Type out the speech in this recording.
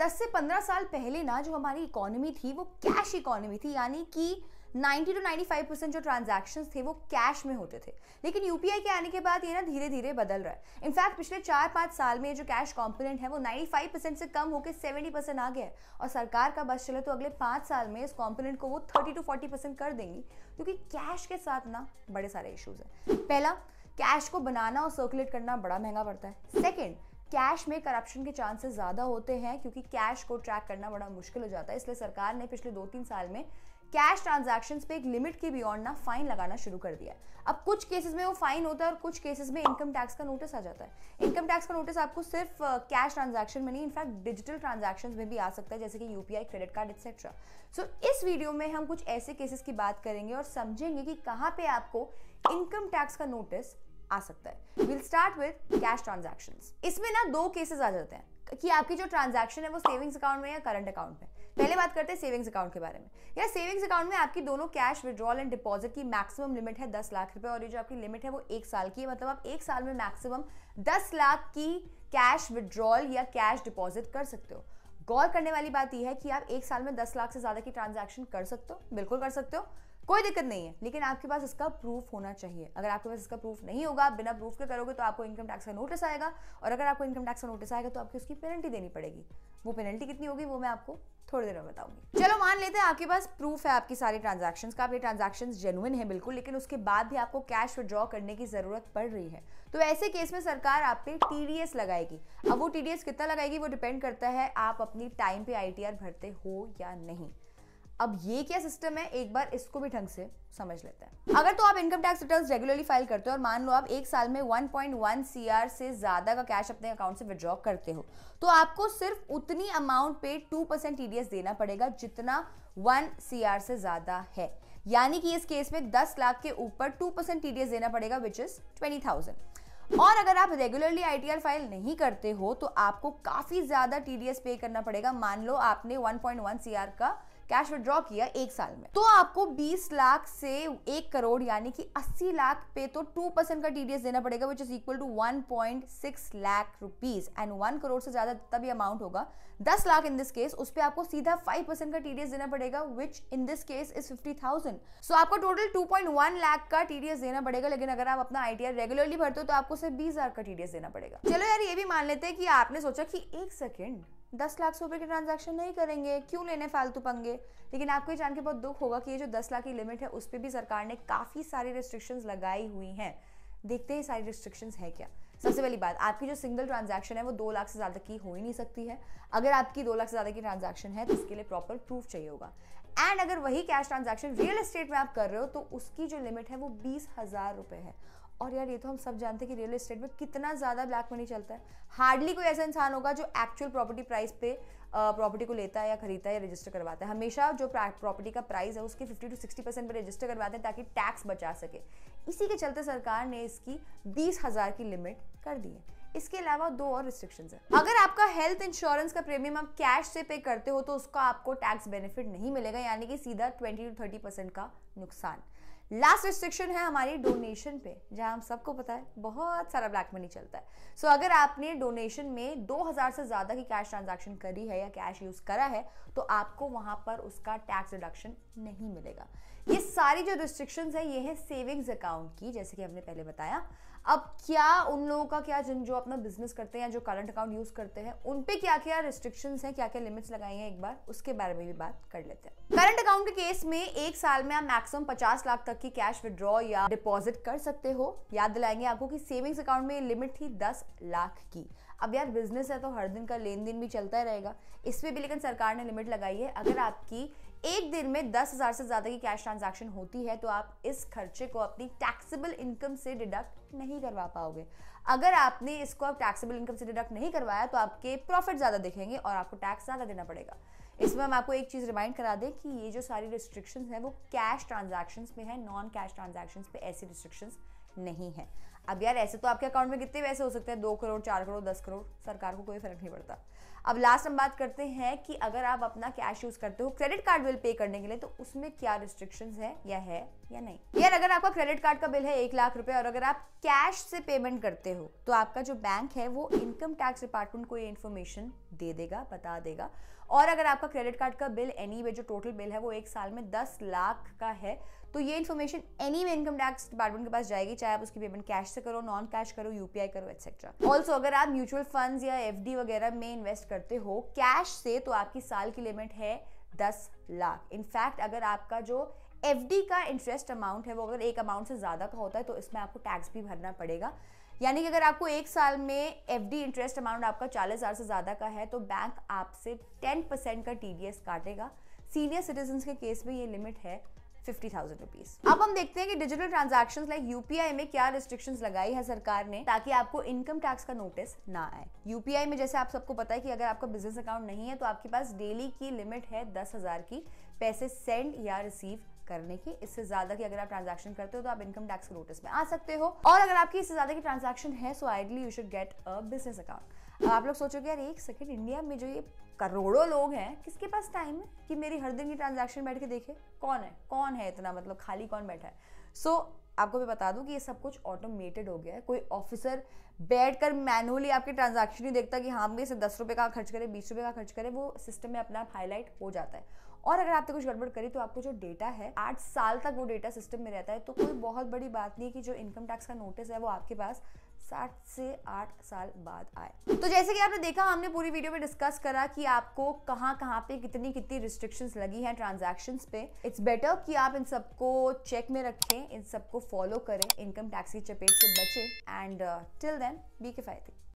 10 से 15 साल पहले ना जो हमारी इकोनॉमी थी वो कैश इकोनॉमी थी यानी कि 90 टू 95 परसेंट जो ट्रांजैक्शंस थे वो कैश में होते थे लेकिन यूपीआई के आने के बाद ये ना धीरे धीरे बदल रहा है इनफैक्ट पिछले चार पाँच साल में जो कैश कॉम्पोनेंट है वो 95 परसेंट से कम होकर 70 परसेंट आ गया है और सरकार का बस चले तो अगले पाँच साल में इस कॉम्पोनेंट को वो थर्टी टू फोर्टी परसेंट कर देंगी क्योंकि कैश के साथ ना बड़े सारे इशूज़ हैं पहला कैश को बनाना और सर्कुलेट करना बड़ा महंगा पड़ता है सेकेंड कैश में करप्शन के चांसेस ज़्यादा होते हैं क्योंकि कैश को ट्रैक करना बड़ा मुश्किल हो जाता है इसलिए सरकार ने पिछले दो तीन साल में कैश ट्रांजैक्शंस पे एक लिमिट के बियॉन्ड ना फाइन लगाना शुरू कर दिया अब कुछ केसेस में वो फाइन होता है और कुछ केसेस में इनकम टैक्स का नोटिस आ जाता है इनकम टैक्स का नोटिस आपको सिर्फ कैश ट्रांजेक्शन में नहीं इनफैक्ट डिजिटल ट्रांजेक्शन में भी आ सकता है जैसे कि UPI credit card etcetera so इस वीडियो में हम कुछ ऐसे केसेस की बात करेंगे और समझेंगे कि कहाँ पे आपको इनकम टैक्स का नोटिस आ सकता है will start with cash transaction इसमें ना दो केसेस आ जाते हैं कि आपकी जो ट्रांजेक्शन है वो सेविंग्स अकाउंट में या करंट अकाउंट में पहले बात करते हैं सेविंग्स अकाउंट के बारे में या सेविंग्स अकाउंट में आपकी दोनों कैश विड्रॉल एंड डिपॉजिट की मैक्सिमम लिमिट है दस लाख रुपए और ये जो आपकी लिमिट है वो एक साल की है मतलब आप एक साल में मैक्सिमम दस लाख की कैश विड्रॉल या कैश डिपॉजिट कर सकते हो गौर करने वाली बात यह है कि आप एक साल में दस लाख से ज़्यादा की ट्रांजेक्शन कर सकते हो बिल्कुल कर सकते हो कोई दिक्कत नहीं है लेकिन आपके पास इसका प्रूफ होना चाहिए अगर आपके पास इसका प्रूफ नहीं होगा आप बिना प्रूफ के करोगे तो आपको इनकम टैक्स का नोटिस आएगा और अगर आपको इनकम टैक्स का नोटिस आएगा तो आपको उसकी पेनल्टी देनी पड़ेगी वो पेनल्टी कितनी होगी वो मैं आपको थोड़ी देर में बताऊंगी चलो मान लेते हैं आपके पास प्रूफ है आपकी सारी ट्रांजेक्शन का आपके ट्रांजेक्शन जेनुअन है बिल्कुल लेकिन उसके बाद भी आपको कैश विड्रॉ करने की जरूरत पड़ रही है तो ऐसे केस में सरकार आप पे टीडीएस लगाएगी अब वो टीडीएस कितना लगाएगी वो डिपेंड करता है आप अपनी टाइम पे आई भरते हो या नहीं अब ये क्या सिस्टम है एक बार इसको भी ढंग से समझ लेते हैं अगर तो आप income tax return regularly file करते हो और मान लो आप एक साल में 1.1 पॉइंट से ज्यादा का कैश अपने अकाउंट से विड्रॉ करते हो तो आपको सिर्फ उतनी अमाउंट पे 2% परसेंट टीडीएस देना पड़ेगा जितना 1 सीआर से ज्यादा है यानी कि इस केस में 10 लाख के ऊपर 2% परसेंट टीडीएस देना पड़ेगा विच इज ट्वेंटी और अगर आप रेगुलरली आई फाइल नहीं करते हो तो आपको काफी ज्यादा टीडीएस पे करना पड़ेगा मान लो आपने वन पॉइंट का कैश विड्रॉ किया एक साल में तो आपको 20 लाख से एक करोड़ यानी कि 80 लाख पे तो 2 परसेंट का टीडीएस देना पड़ेगा which is equal to 1.6 lakh rupees and one crore से ज्यादा ये अमाउंट होगा 10 लाख इन दिस केस उस पर आपको सीधा 5 परसेंट का टीडीएस देना पड़ेगा which in this case is fifty thousand so आपको टोटल वन लाख का टीडीएस देना पड़ेगा लेकिन अगर आप अपना आईटीआर रेगुलरली भरते हो तो आपको सिर्फ बीस का टीडीएस देना पड़ेगा चलो यार ये भी मान लेते हैं कि आपने सोचा कि एक सेकेंड दस लाख रुपए के ट्रांजैक्शन नहीं करेंगे क्यों लेने फालतू पंगे लेकिन आपको ये जान के बहुत दुख होगा कि ये जो दस लाख की लिमिट है उस पर भी सरकार ने काफ़ी सारी रिस्ट्रिक्शंस लगाई हुई हैं देखते हैं सारी रिस्ट्रिक्शंस है क्या सबसे पहली बात आपकी जो सिंगल ट्रांजैक्शन है वो दो लाख से ज़्यादा की हो ही नहीं सकती है अगर आपकी दो लाख से ज़्यादा की ट्रांजैक्शन है तो उसके लिए प्रॉपर प्रूफ चाहिए होगा एंड अगर वही कैश ट्रांजैक्शन रियल एस्टेट में आप कर रहे हो तो उसकी जो लिमिट है वो बीस हज़ार रुपये है और यार ये तो हम सब जानते हैं कि रियल एस्टेट में कितना ज़्यादा ब्लैक मनी चलता है हार्डली कोई ऐसा इंसान होगा जो एक्चुअल प्रॉपर्टी प्राइस पे प्रॉपर्टी को लेता है या खरीदता है या रजिस्टर करवाता है हमेशा जो प्रॉपर्टी का प्राइस है उसके 50 टू 60 परसेंट पर रजिस्टर करवाते हैं ताकि टैक्स बचा सके इसी के चलते सरकार ने इसकी बीस हज़ार की लिमिट कर दी है इसके अलावा दो और रिस्ट्रिक्शन है अगर आपका हेल्थ इंश्योरेंस का प्रीमियम आप कैश से पे करते हो तो उसका आपको टैक्स बेनिफिट नहीं मिलेगा यानी कि सीधा ट्वेंटी टू थर्टी परसेंट का नुकसान लास्ट रिस्ट्रिक्शन है हमारी डोनेशन पे जहाँ हम सबको पता है बहुत सारा ब्लैक मनी चलता है सो so, अगर आपने डोनेशन में 2000 से ज़्यादा की कैश ट्रांजैक्शन करी है या कैश यूज़ करा है तो आपको वहां पर उसका टैक्स रिडक्शन नहीं मिलेगा ये सारी जो रिस्ट्रिक्शंस है ये है सेविंग्स अकाउंट की जैसे कि हमने पहले बताया अब क्या उन लोगों का क्या जिन जो अपना बिजनेस करते हैं या जो करंट अकाउंट यूज़ करते हैं उन पे क्या क्या रिस्ट्रिक्शंस हैं क्या क्या लिमिट्स लगाई हैं एक बार उसके बारे में भी बात कर लेते हैं करंट अकाउंट के केस में एक साल में आप मैक्सिमम पचास लाख तक की कैश विद्रॉ या डिपॉजिट कर सकते हो याद दिलाएंगे आपको कि सेविंग्स अकाउंट में लिमिट थी दस लाख की अब यार बिजनेस है तो हर दिन का लेन देन भी चलता ही रहेगा इसमें भी लेकिन सरकार ने लिमिट लगाई है अगर आपकी एक दिन में दस हज़ार से ज़्यादा की कैश ट्रांजैक्शन होती है तो आप इस खर्चे को अपनी टैक्सेबल इनकम से डिडक्ट नहीं करवा पाओगे अगर आपने इसको आप टैक्सेबल इनकम से डिडक्ट नहीं करवाया तो आपके प्रॉफिट ज़्यादा दिखेंगे और आपको टैक्स ज़्यादा देना पड़ेगा इसमें हम आपको एक चीज़ रिमाइंड करा दें कि ये जो सारी रिस्ट्रिक्शन है वो कैश ट्रांजेक्शन में है नॉन कैश ट्रांजेक्शन पे ऐसी रिस्ट्रिक्शन नहीं है अब यार ऐसे तो आपके अकाउंट में कितने पैसे हो सकते हैं दो करोड़ चार करोड़ दस करोड़ सरकार को कोई फर्क नहीं पड़ता अब लास्ट हम बात करते हैं कि अगर आप अपना कैश यूज करते हो क्रेडिट कार्ड बिल पे करने के लिए तो उसमें क्या रिस्ट्रिक्शंस है या है या नहीं यार अगर आपका क्रेडिट कार्ड का बिल है एक लाख रुपए और अगर आप कैश से पेमेंट करते हो तो आपका जो बैंक है वो इनकम टैक्स डिपार्टमेंट को ये इन्फॉर्मेशन दे देगा बता देगा और अगर आपका क्रेडिट कार्ड का बिल एनी anyway, जो टोटल बिल है वो एक साल में दस लाख का है तो ये information anyway income tax department के पास जाएगी चाहे आप उसकी पेमेंट कैश से करो नॉन कैश करो यूपीआई करो एक्सेट्रा ऑल्सो अगर आप म्यूचुअल फंड या एफ वगैरह में इन्वेस्ट करते हो कैश से तो आपकी साल की लिमिट है दस लाख इनफैक्ट अगर आपका जो एफ का इंटरेस्ट अमाउंट है वो अगर एक अमाउंट से ज़्यादा का होता है तो इसमें आपको टैक्स भी भरना पड़ेगा यानी कि अगर आपको एक साल में एफ इंटरेस्ट अमाउंट आपका चालीस से ज़्यादा का है तो बैंक आपसे टेन का टी काटेगा सीनियर सिटीजन के केस में ये लिमिट है फिफ्टी थाउजेंड रुपीज अब हम देखते हैं कि डिजिटल ट्रांजेक्शन लाइक यूपीआई में क्या रिस्ट्रिक्शन लगाई है सरकार ने ताकि आपको इनकम टैक्स का नोटिस ना आए यूपीआई में जैसे आप सबको पता है कि अगर आपका बिजनेस अकाउंट नहीं है तो आपके पास डेली की लिमिट है दस हजार की पैसे सेंड या रिसीव करने की इससे ज्यादा की अगर आप ट्रांजेक्शन करते हो तो आप इनकम टैक्स के नोटिस में आ सकते हो और अगर आपकी इससे ज्यादा की ट्रांजेक्शन है so ideally you should get a business account आप लोग सोचोगे यार एक सेकेंड इंडिया में जो ये करोड़ों लोग हैं किसके पास टाइम है कि मेरी हर दिन की ट्रांजैक्शन बैठ के देखे कौन है कौन है इतना मतलब खाली कौन बैठा है सो so, आपको मैं बता दूं कि ये सब कुछ ऑटोमेटेड हो गया है कोई ऑफिसर बैठकर कर मैनुअली आपके ट्रांजैक्शन ही देखता कि हाँ भाई इसे दस रुपये का खर्च करें बीस रुपये का खर्च करें वो सिस्टम में अपना हाईलाइट हो जाता है और अगर आपने कुछ गड़बड़ करी तो आपको जो डेटा है आठ साल तक वो डेटा सिस्टम में रहता है तो कोई बहुत बड़ी बात नहीं है कि जो इनकम टैक्स का नोटिस है वो आपके पास सात से आठ साल बाद आए तो जैसे कि आपने देखा हमने पूरी वीडियो में डिस्कस करा कि आपको कहाँ कहाँ पे कितनी कितनी रिस्ट्रिक्शंस लगी हैं ट्रांजैक्शंस पे इट्स बेटर कि आप इन सबको चेक में रखें इन सबको फॉलो करें इनकम टैक्स की चपेट से बचें एंड टिल देन बी किफ़ायती